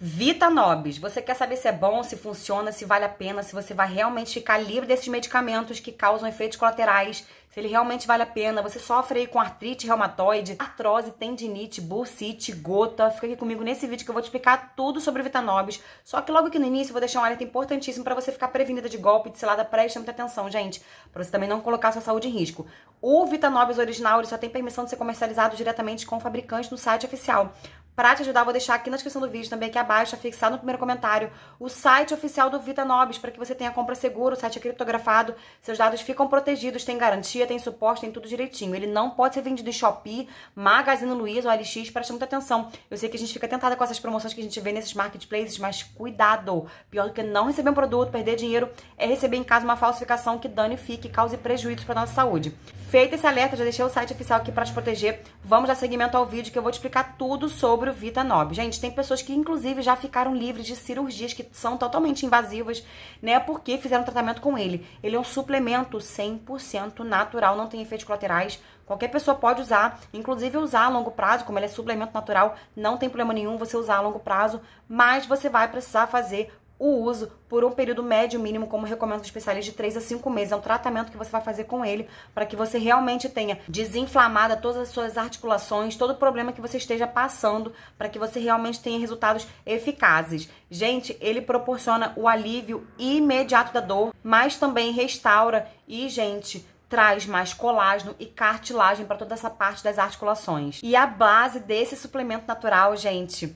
Vita Nobis. Você quer saber se é bom, se funciona, se vale a pena, se você vai realmente ficar livre desses medicamentos que causam efeitos colaterais, se ele realmente vale a pena. Você sofre aí com artrite reumatoide, artrose, tendinite, bursite, gota. Fica aqui comigo nesse vídeo que eu vou te explicar tudo sobre Vita Nobis. Só que logo aqui no início eu vou deixar um alerta importantíssimo para você ficar prevenida de golpe, de selada, preste muita atenção, gente, para você também não colocar sua saúde em risco. O Vita Nobis original, ele só tem permissão de ser comercializado diretamente com o fabricante no site oficial. Para te ajudar, vou deixar aqui na descrição do vídeo, também aqui abaixo, fixar no primeiro comentário, o site oficial do Vita Nobis, para que você tenha compra segura, o site é criptografado, seus dados ficam protegidos, tem garantia, tem suporte, tem tudo direitinho. Ele não pode ser vendido em Shopee, Magazine Luiza ou LX, preste muita atenção. Eu sei que a gente fica tentada com essas promoções que a gente vê nesses marketplaces, mas cuidado! Pior do que não receber um produto, perder dinheiro, é receber em casa uma falsificação que danifique e cause prejuízos para nossa saúde. Feito esse alerta, já deixei o site oficial aqui para te proteger. Vamos dar seguimento ao vídeo que eu vou te explicar tudo sobre Neuro Vita Nob. Gente, tem pessoas que, inclusive, já ficaram livres de cirurgias que são totalmente invasivas, né? Porque fizeram tratamento com ele. Ele é um suplemento 100% natural, não tem efeitos colaterais. Qualquer pessoa pode usar, inclusive usar a longo prazo, como ele é suplemento natural, não tem problema nenhum você usar a longo prazo, mas você vai precisar fazer o uso por um período médio mínimo, como recomenda os especialistas, de 3 a 5 meses. É um tratamento que você vai fazer com ele para que você realmente tenha desinflamada todas as suas articulações, todo o problema que você esteja passando, para que você realmente tenha resultados eficazes. Gente, ele proporciona o alívio imediato da dor, mas também restaura e, gente, traz mais colágeno e cartilagem para toda essa parte das articulações. E a base desse suplemento natural, gente,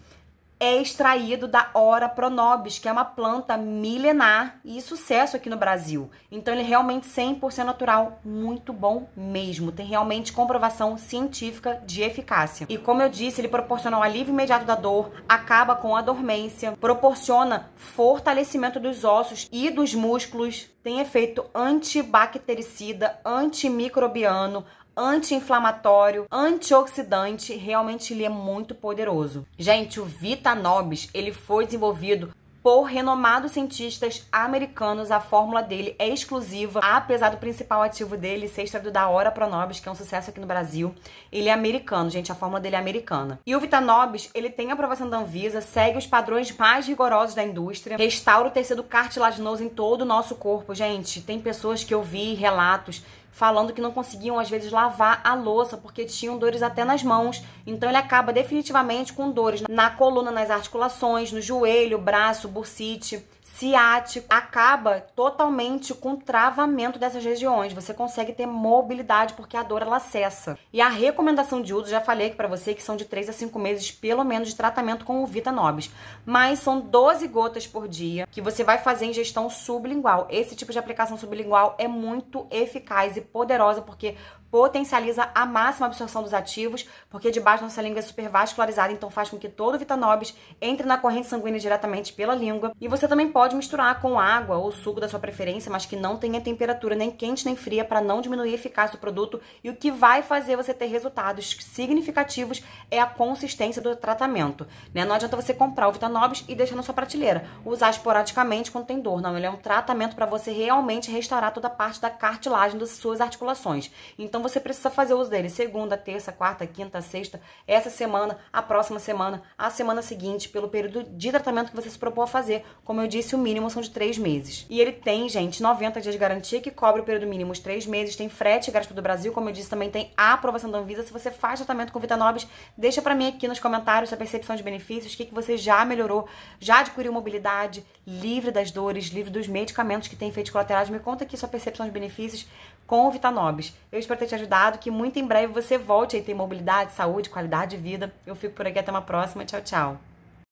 é extraído da Ora pronobis, que é uma planta milenar e sucesso aqui no Brasil. Então ele é realmente 100% natural, muito bom mesmo. Tem realmente comprovação científica de eficácia. E como eu disse, ele proporciona um alívio imediato da dor, acaba com a dormência, proporciona fortalecimento dos ossos e dos músculos, tem efeito antibactericida, antimicrobiano, anti-inflamatório, antioxidante, realmente ele é muito poderoso. Gente, o Vitanobis, ele foi desenvolvido por renomados cientistas americanos. A fórmula dele é exclusiva, apesar do principal ativo dele ser extraído da Hora Pronobis, que é um sucesso aqui no Brasil. Ele é americano, gente, a fórmula dele é americana. E o Vitanobis, ele tem aprovação da Anvisa, segue os padrões mais rigorosos da indústria, restaura o tecido cartilaginoso em todo o nosso corpo, gente. Tem pessoas que eu vi relatos falando que não conseguiam, às vezes, lavar a louça porque tinham dores até nas mãos. Então, ele acaba definitivamente com dores na coluna, nas articulações, no joelho, braço, bursite, ciático. Acaba totalmente com travamento dessas regiões. Você consegue ter mobilidade porque a dor ela cessa. E a recomendação de uso, já falei aqui para você que são de 3 a 5 meses, pelo menos, de tratamento com o Vita Nobis. Mas são 12 gotas por dia que você vai fazer ingestão sublingual. Esse tipo de aplicação sublingual é muito eficaz e poderosa porque potencializa a máxima absorção dos ativos, porque debaixo nossa língua é vascularizada então faz com que todo o vitanobis entre na corrente sanguínea diretamente pela língua. E você também pode misturar com água ou suco da sua preferência, mas que não tenha temperatura nem quente nem fria para não diminuir a eficácia do produto. E o que vai fazer você ter resultados significativos é a consistência do tratamento. Né? Não adianta você comprar o vitanobis e deixar na sua prateleira, usar esporadicamente quando tem dor. Não, ele é um tratamento para você realmente restaurar toda a parte da cartilagem da sua suas articulações. Então você precisa fazer uso dele segunda, terça, quarta, quinta, sexta, essa semana, a próxima semana, a semana seguinte, pelo período de tratamento que você se propôs a fazer. Como eu disse, o mínimo são de três meses. E ele tem, gente, 90 dias de garantia que cobre o período mínimo de três meses, tem frete grátis do Brasil, como eu disse, também tem a aprovação da Anvisa. Se você faz tratamento com Vitanobis, deixa para mim aqui nos comentários sua percepção de benefícios, o que, que você já melhorou, já adquiriu mobilidade, livre das dores, livre dos medicamentos que tem efeitos colaterais. Me conta aqui sua percepção de benefícios com com o Vitanobis. Eu espero ter te ajudado, que muito em breve você volte a ter mobilidade, saúde, qualidade de vida. Eu fico por aqui até uma próxima. Tchau, tchau.